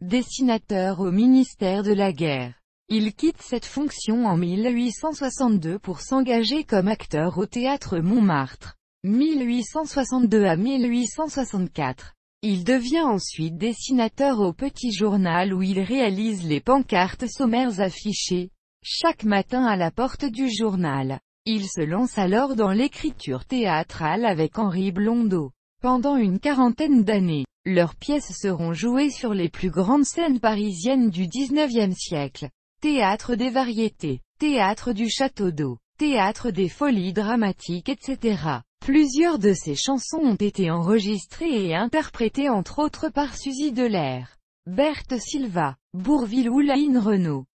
dessinateur au ministère de la Guerre. Il quitte cette fonction en 1862 pour s'engager comme acteur au théâtre Montmartre. 1862 à 1864. Il devient ensuite dessinateur au Petit Journal où il réalise les pancartes sommaires affichées chaque matin à la porte du journal. Il se lance alors dans l'écriture théâtrale avec Henri Blondeau. Pendant une quarantaine d'années, leurs pièces seront jouées sur les plus grandes scènes parisiennes du XIXe siècle. Théâtre des variétés, théâtre du château d'eau, théâtre des folies dramatiques etc. Plusieurs de ces chansons ont été enregistrées et interprétées entre autres par Suzy Delair, Berthe Silva, Bourvil ou Laïne Renault.